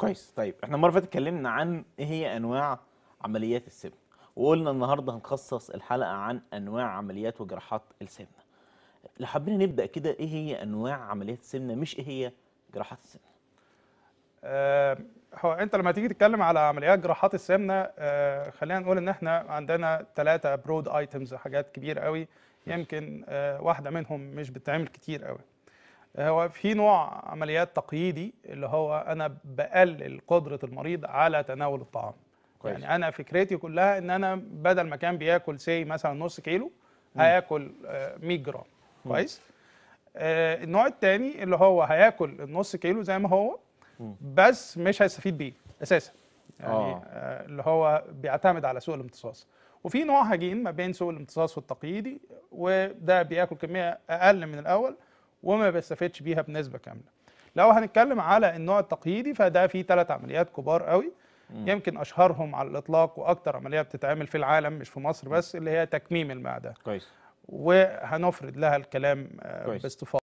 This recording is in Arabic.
كويس طيب احنا المره اللي فاتت اتكلمنا عن ايه هي انواع عمليات السمنه وقلنا النهارده هنخصص الحلقه عن انواع عمليات وجراحات السمنه لو حابين نبدا كده ايه هي انواع عمليات السمنه مش ايه هي جراحات السمنه آه هو انت لما تيجي تتكلم على عمليات جراحات السمنه آه خلينا نقول ان احنا عندنا ثلاثه برود ايتمز حاجات كبيره قوي يمكن آه واحده منهم مش بتتعمل كتير قوي هو في نوع عمليات تقييدي اللي هو انا بقلل قدره المريض على تناول الطعام كويس. يعني انا فكرتي كلها ان انا بدل ما كان بياكل سي مثلا نص كيلو هياكل 100 آه، جرام كويس آه النوع الثاني اللي هو هياكل النص كيلو زي ما هو م. بس مش هيستفيد بيه اساسا يعني آه. آه، اللي هو بيعتمد على سوء الامتصاص وفي نوع هجين ما بين سوء الامتصاص والتقييدي وده بياكل كميه اقل من الاول وما بيستفدش بيها بنسبه كامله لو هنتكلم على النوع التقييدي فده فيه ثلاث عمليات كبار قوي يمكن اشهرهم على الاطلاق واكتر عمليه بتتعمل في العالم مش في مصر بس اللي هي تكميم المعده كويس وهنفرد لها الكلام آه، باستفاضه